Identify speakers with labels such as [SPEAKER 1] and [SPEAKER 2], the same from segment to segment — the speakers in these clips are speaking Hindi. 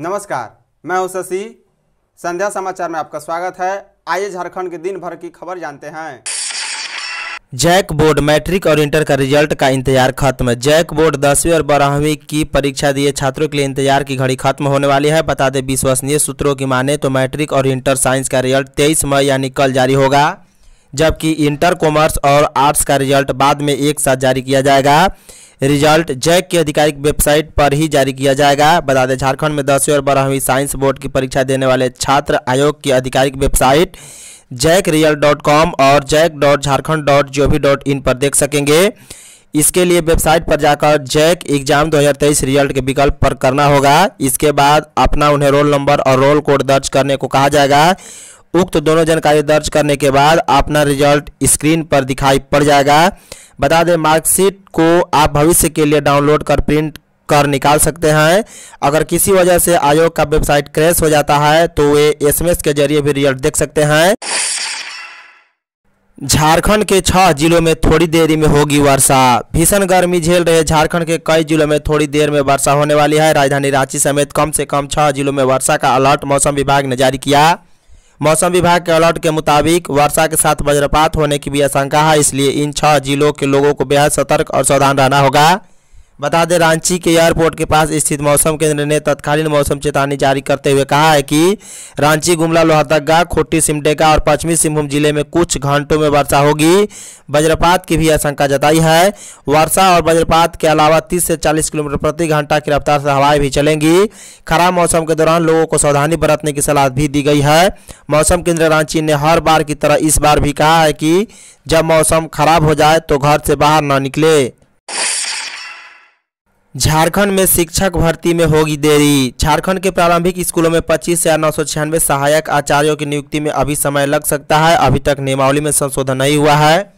[SPEAKER 1] नमस्कार मैं हूं शशि संध्या समाचार में आपका स्वागत है आइए झारखंड के दिन भर की खबर जानते हैं जैक बोर्ड मैट्रिक और इंटर का रिजल्ट का इंतजार खत्म जैक बोर्ड दसवीं और बारहवीं की परीक्षा दिए छात्रों के लिए इंतजार की घड़ी खत्म होने वाली है बता दें विश्वसनीय सूत्रों की माने तो मैट्रिक और इंटर साइंस का रिजल्ट तेईस मई यानी कल जारी होगा जबकि इंटर कॉमर्स और आर्ट्स का रिजल्ट बाद में एक साथ जारी किया जाएगा रिजल्ट जैक की आधिकारिक वेबसाइट पर ही जारी किया जाएगा बता दें झारखंड में दसवीं और बारहवीं साइंस बोर्ड की परीक्षा देने वाले छात्र आयोग की आधिकारिक website JAC real dot com और JAC dot Jharkhand dot G O V dot in पर देख सकेंगे इसके लिए वेबसाइट पर जाकर जैक एग्जाम 2023 रिजल्ट के विकल्प पर करना होगा इसके बाद अपना उन्हें रोल नंबर और रोल कोड दर्ज करने को कहा जाएगा उक्त दोनों जानकारी दर्ज करने के बाद अपना रिजल्ट स्क्रीन पर दिखाई पड़ जाएगा बता दें मार्कशीट को आप भविष्य के लिए डाउनलोड कर प्रिंट कर निकाल सकते हैं अगर किसी वजह से आयोग का वेबसाइट क्रैश हो जाता है तो वे एसएमएस के जरिए भी रिजल्ट देख सकते हैं झारखंड के छह जिलों में थोड़ी देरी में होगी वर्षा भीषण गर्मी झेल रहे झारखंड के कई जिलों में थोड़ी देर में वर्षा होने वाली है राजधानी रांची समेत कम से कम छह जिलों में वर्षा का अलर्ट मौसम विभाग ने जारी किया मौसम विभाग के अलर्ट के मुताबिक वर्षा के साथ वज्रपात होने की भी आशंका है इसलिए इन छह जिलों के लोगों को बेहद सतर्क और सावधान रहना होगा बता दें रांची के एयरपोर्ट के पास स्थित मौसम केंद्र ने तत्कालीन मौसम चेतावनी जारी करते हुए कहा है कि रांची गुमला लोहरदगा खोटी सिमडेगा और पश्चिमी सिंहभूम जिले में कुछ घंटों में वर्षा होगी वज्रपात की भी आशंका जताई है वर्षा और वज्रपात के अलावा 30 से 40 किलोमीटर प्रति घंटा की रफ्तार से हवाएं भी चलेंगी खराब मौसम के दौरान लोगों को सावधानी बरतने की सलाह भी दी गई है मौसम केंद्र रांची ने हर बार की तरह इस बार भी कहा है कि जब मौसम खराब हो जाए तो घर से बाहर न निकले झारखंड में शिक्षक भर्ती में होगी देरी झारखंड के प्रारंभिक स्कूलों में पच्चीस हजार नौ सौ छियानवे सहायक आचार्यों की नियुक्ति में अभी समय लग सकता है अभी तक नियमावली में संशोधन नहीं हुआ है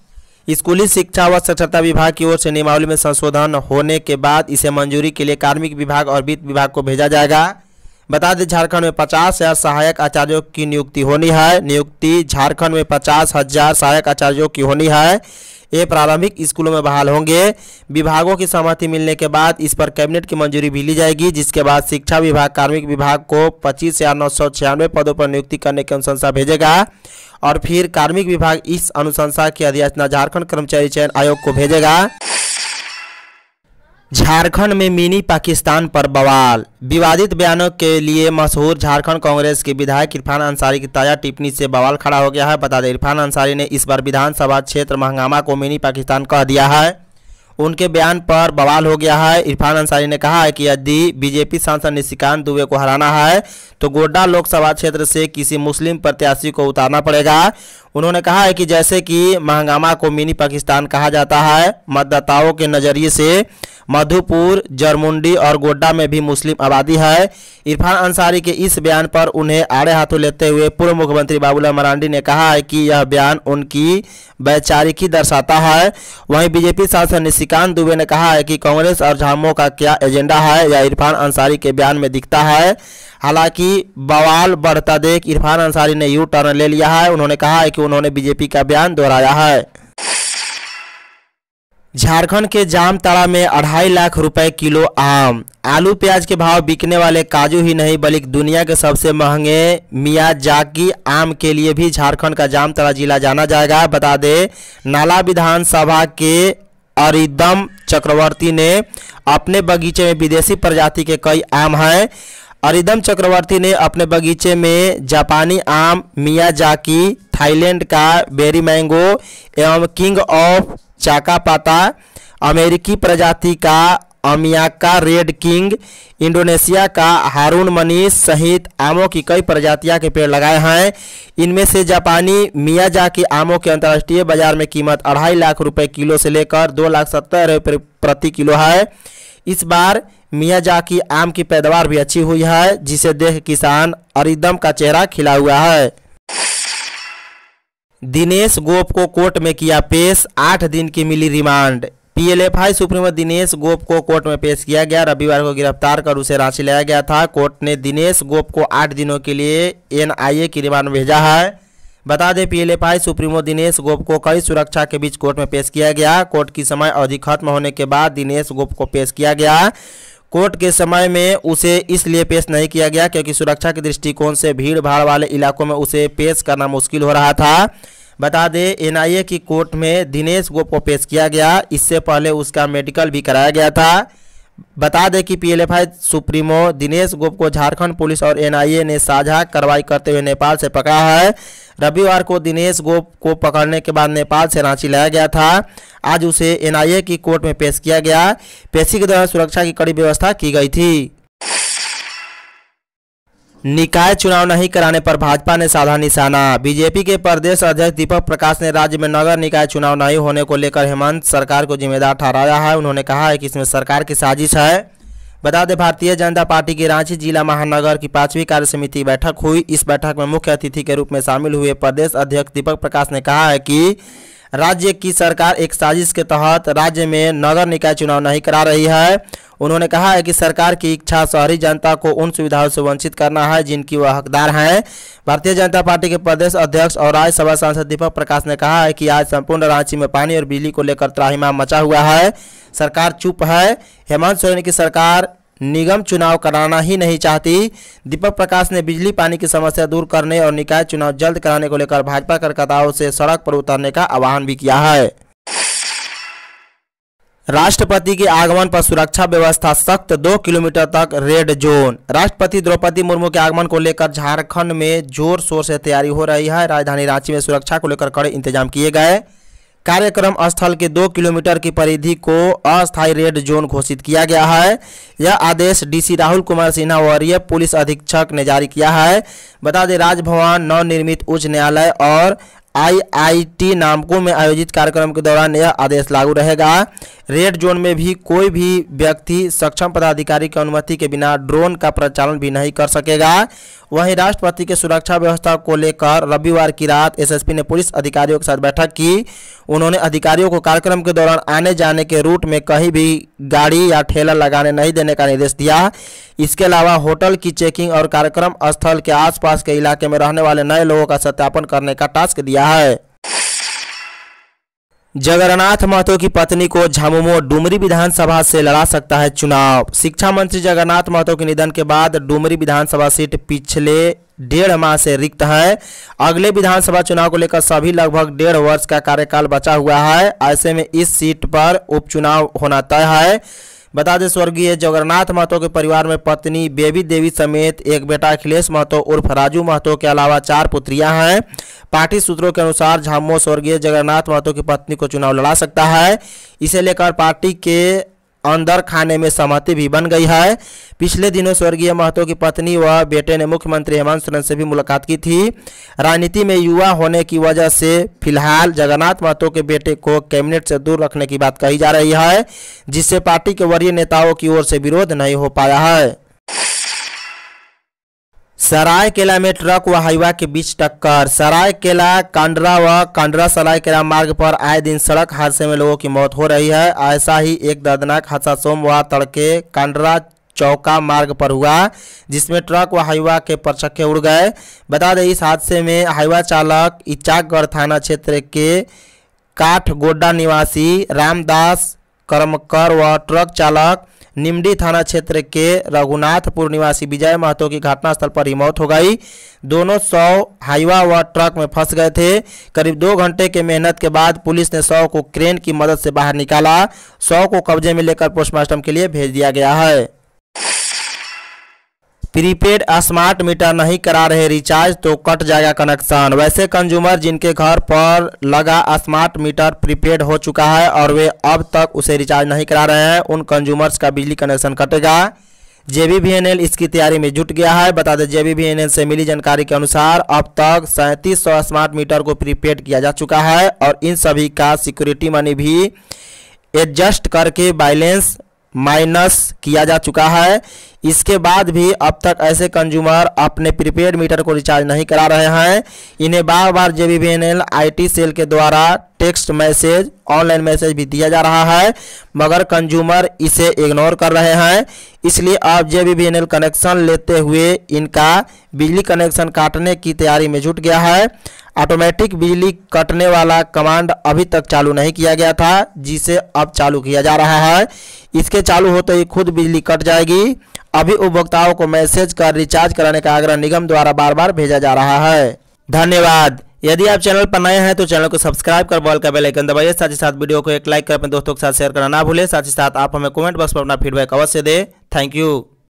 [SPEAKER 1] स्कूली शिक्षा व साक्षरता विभाग की ओर से नियमावली में संशोधन होने के बाद इसे मंजूरी के लिए कार्मिक विभाग और वित्त विभाग को भेजा जाएगा बता दें झारखंड में पचास हज़ार सहायक आचार्यों की नियुक्ति होनी है नियुक्ति झारखंड में पचास हज़ार सहायक आचार्यों की होनी है ये प्रारंभिक स्कूलों में बहाल होंगे विभागों की सहमति मिलने के बाद इस पर कैबिनेट की मंजूरी भी ली जाएगी जिसके बाद शिक्षा विभाग कार्मिक विभाग को पच्चीस हजार नौ सौ छियानवे पदों पर नियुक्ति करने की अनुशंसा भेजेगा और फिर कार्मिक विभाग इस अनुशंसा की अधियाचना झारखंड कर्मचारी चयन आयोग को भेजेगा झारखंड में मिनी पाकिस्तान पर बवाल विवादित बयानों के लिए मशहूर झारखंड कांग्रेस के विधायक इरफान अंसारी की ताज़ा टिप्पणी से बवाल खड़ा हो गया है बता दें इरफान अंसारी ने इस बार विधानसभा क्षेत्र महंगामा को मिनी पाकिस्तान कह दिया है उनके बयान पर बवाल हो गया है इरफान अंसारी ने कहा है कि यदि बीजेपी सांसद निशिकांत दुबे को हराना है तो गोड्डा लोकसभा क्षेत्र से किसी मुस्लिम प्रत्याशी को उतारना पड़ेगा उन्होंने कहा है कि जैसे कि महंगामा को मिनी पाकिस्तान कहा जाता है मतदाताओं के नज़रिए से मधुपुर जरमुंडी और गोड्डा में भी मुस्लिम आबादी है इरफान अंसारी के इस बयान पर उन्हें आड़े हाथों लेते हुए पूर्व मुख्यमंत्री बाबूलाल मरांडी ने कहा है कि यह बयान उनकी वैचारिकी दर्शाता है वहीं बीजेपी सांसद निशिकांत दुबे ने कहा है कि कांग्रेस और झामो का क्या एजेंडा है यह इरफान अंसारी के बयान में दिखता है हालांकि बवाल बढ़ता देख इरफान अंसारी ने यू टर्न ले लिया है उन्होंने कहा है कि उन्होंने बीजेपी का बयान दोहराया है झारखंड के जामताड़ा में अढ़ाई लाख रुपए किलो आम आलू प्याज के भाव बिकने वाले काजू ही नहीं बल्कि दुनिया के सबसे महंगे जाकी आम के लिए भी झारखंड का जामताड़ा जिला जाना जाएगा बता दे नाला विधानसभा के अरिदम चक्रवर्ती ने अपने बगीचे में विदेशी प्रजाति के कई आम हैं अरिदम चक्रवर्ती ने अपने बगीचे में जापानी आम मियाजाकी थाईलैंड का बेरी मैंगो एवं किंग ऑफ चाका पाता अमेरिकी प्रजाति का अमियाका रेड किंग इंडोनेशिया का हारून मनीष सहित आमों की कई प्रजातियां के पेड़ लगाए हैं इनमें से जापानी मियाजा के आमों के अंतर्राष्ट्रीय बाजार में कीमत अढ़ाई लाख रुपए किलो से लेकर दो लाख सत्तर रुपये प्रति किलो है इस बार मियाजा की आम की पैदावार भी अच्छी हुई है जिसे देख किसान अरिदम का चेहरा खिला हुआ है दिनेश गोप को कोर्ट में किया पेश आठ दिन की मिली remand PLFI supremo Dinesh Gop को कोर्ट में पेश किया गया रविवार को गिरफ्तार कर उसे रांची लाया गया था कोर्ट ने दिनेश गोप को आठ दिनों के लिए एनआईए की रिमांड भेजा है बता दें पीएलएफआई सुप्रीमो दिनेश गोप को कड़ी सुरक्षा के बीच कोर्ट में पेश किया गया कोर्ट की समय अवधि खत्म होने के बाद दिनेश गोप को पेश किया गया कोर्ट के समय में उसे इसलिए पेश नहीं किया गया क्योंकि सुरक्षा के दृष्टिकोण से भीड़ भाड़ वाले इलाकों में उसे पेश करना मुश्किल हो रहा था बता दें एनआईए की कोर्ट में दिनेश गोप को पेश किया गया इससे पहले उसका मेडिकल भी कराया गया था बता दें कि पीएलएफआई सुप्रीमो दिनेश गोप को झारखंड पुलिस और एनआईए ने साझा कार्रवाई करते हुए नेपाल से पकड़ा है रविवार को दिनेश गोप को पकड़ने के बाद नेपाल से रांची लाया गया था आज उसे एनआईए की कोर्ट में पेश किया गया पेशी के दौरान सुरक्षा की कड़ी व्यवस्था की गई थी निकाय चुनाव नहीं कराने पर भाजपा ने साधा निशाना बीजेपी के प्रदेश अध्यक्ष दीपक प्रकाश ने राज्य में नगर निकाय चुनाव नहीं होने को लेकर हेमंत सरकार को जिम्मेदार ठहराया है उन्होंने कहा है कि इसमें सरकार की साजिश है बता दें भारतीय जनता पार्टी की रांची जिला महानगर की पांचवी कार्य समिति बैठक हुई इस बैठक में मुख्य अतिथि के रूप में शामिल हुए प्रदेश अध्यक्ष दीपक प्रकाश ने कहा है कि राज्य की सरकार एक साजिश के तहत राज्य में नगर निकाय चुनाव नहीं करा रही है उन्होंने कहा है कि सरकार की इच्छा शहरी जनता को उन सुविधाओं से वंचित करना है जिनकी वह हकदार हैं भारतीय जनता पार्टी के प्रदेश अध्यक्ष और राज्यसभा सांसद दीपक प्रकाश ने कहा है कि आज संपूर्ण रांची में पानी और बिजली को लेकर त्राहिमाम मचा हुआ है सरकार चुप है हेमंत सोरेन की सरकार निगम चुनाव कराना ही नहीं चाहती दीपक प्रकाश ने बिजली पानी की समस्या दूर करने और निकाय चुनाव जल्द कराने को लेकर भाजपा कार्यकर्ताओं से सड़क पर उतरने का आह्वान भी किया है राष्ट्रपति के आगमन पर सुरक्षा व्यवस्था सख्त दो किलोमीटर तक रेड जोन राष्ट्रपति द्रौपदी मुर्मू के आगमन को लेकर झारखंड में जोर शोर से तैयारी हो रही है राजधानी रांची में सुरक्षा को लेकर कड़े इंतजाम किए गए कार्यक्रम स्थल के दो किलोमीटर की परिधि को अस्थायी रेड जोन घोषित किया गया है यह आदेश डीसी राहुल कुमार सिन्हा वरीय पुलिस अधीक्षक ने जारी किया है बता दें राजभवन नवनिर्मित उच्च न्यायालय और आईआईटी नामकों में आयोजित कार्यक्रम के दौरान यह आदेश लागू रहेगा रेड जोन में भी कोई भी व्यक्ति सक्षम पदाधिकारी की अनुमति के बिना ड्रोन का प्रचालन भी नहीं कर सकेगा वहीं राष्ट्रपति के सुरक्षा व्यवस्था को लेकर रविवार की रात एसएसपी ने पुलिस अधिकारियों के साथ बैठक की उन्होंने अधिकारियों को कार्यक्रम के दौरान आने जाने के रूट में कहीं भी गाड़ी या ठेला लगाने नहीं देने का निर्देश दिया इसके अलावा होटल की चेकिंग और कार्यक्रम स्थल के आसपास के इलाके में रहने वाले नए लोगों का सत्यापन करने का टास्क दिया है जगन्नाथ महतो की पत्नी को झामुमो डुमरी विधानसभा से लड़ा सकता है चुनाव शिक्षा मंत्री जगन्नाथ महतो के निधन के बाद डुमरी विधानसभा सीट पिछले डेढ़ माह से रिक्त है अगले विधानसभा चुनाव को लेकर सभी लगभग डेढ़ वर्ष का कार्यकाल बचा हुआ है ऐसे में इस सीट पर उपचुनाव होना तय है बता दें स्वर्गीय जगन्नाथ महतो के परिवार में पत्नी बेबी देवी समेत एक बेटा अखिलेश महतो उर्फ राजू महतो के अलावा चार पुत्रियां हैं पार्टी सूत्रों के अनुसार झामो स्वर्गीय जगन्नाथ महतो की पत्नी को चुनाव लड़ा सकता है इसे लेकर पार्टी के अंदर खाने में सहमति भी बन गई है पिछले दिनों स्वर्गीय महतो की पत्नी व बेटे ने मुख्यमंत्री हेमंत सोरेन से भी मुलाकात की थी राजनीति में युवा होने की वजह से फिलहाल जगन्नाथ महतो के बेटे को कैबिनेट से दूर रखने की बात कही जा रही है जिससे पार्टी के वरीय नेताओं की ओर से विरोध नहीं हो पाया है सरायकेला में ट्रक व हाईवा के बीच टक्कर सरायकेला कांडरा व कांडरा सरायकेला मार्ग पर आए दिन सड़क हादसे में लोगों की मौत हो रही है ऐसा ही एक दर्दनाक हादसा सोमवार तड़के कांडरा चौका मार्ग पर हुआ जिसमें ट्रक व हाईवा के परचक्के उड़ गए बता दें इस हादसे में हाईवा चालक इचाकगढ़ थाना क्षेत्र के काठगोड्डा निवासी रामदास कर्मकर व ट्रक चालक निमडी थाना क्षेत्र के रघुनाथपुर निवासी विजय महतो की घटनास्थल पर ही मौत हो गई दोनों शव हाईवा व ट्रक में फंस गए थे करीब दो घंटे के मेहनत के बाद पुलिस ने शव को क्रेन की मदद से बाहर निकाला शव को कब्जे में लेकर पोस्टमार्टम के लिए भेज दिया गया है प्रीपेड स्मार्ट मीटर नहीं करा रहे रिचार्ज तो कट जाएगा कनेक्शन वैसे कंज्यूमर जिनके घर पर लगा स्मार्ट मीटर प्रीपेड हो चुका है और वे अब तक उसे रिचार्ज नहीं करा रहे हैं उन कंज्यूमर्स का बिजली कनेक्शन कटेगा जे एल इसकी तैयारी में जुट गया है बता दें जे एल से मिली जानकारी के अनुसार अब तक सैंतीस सौ स्मार्ट मीटर को प्रीपेड किया जा चुका है और इन सभी का सिक्योरिटी मनी भी एडजस्ट करके बैलेंस माइनस किया जा चुका है इसके बाद भी अब तक ऐसे कंज्यूमर अपने प्रीपेड मीटर को रिचार्ज नहीं करा रहे हैं इन्हें बार बार जे बी आईटी सेल के द्वारा टेक्स्ट मैसेज ऑनलाइन मैसेज भी दिया जा रहा है मगर कंज्यूमर इसे इग्नोर कर रहे हैं इसलिए अब जे बी कनेक्शन लेते हुए इनका बिजली कनेक्शन काटने की तैयारी में जुट गया है ऑटोमेटिक बिजली कटने वाला कमांड अभी तक चालू नहीं किया गया था जिसे अब चालू किया जा रहा है इसके चालू होते ही खुद बिजली कट जाएगी अभी उपभोक्ताओं को मैसेज कर रिचार्ज कराने का आग्रह निगम द्वारा बार बार भेजा जा रहा है धन्यवाद यदि आप चैनल पर नए हैं तो चैनल को सब्सक्राइब कर बॉल का बेल आइकन दबाइए साथ ही साथ वीडियो को एक लाइक कर अपने दोस्तों के साथ शेयर करना ना भूलें साथ ही साथ आप हमें कमेंट बॉक्स पर अपना फीडबैक अवश्य दें थैंक यू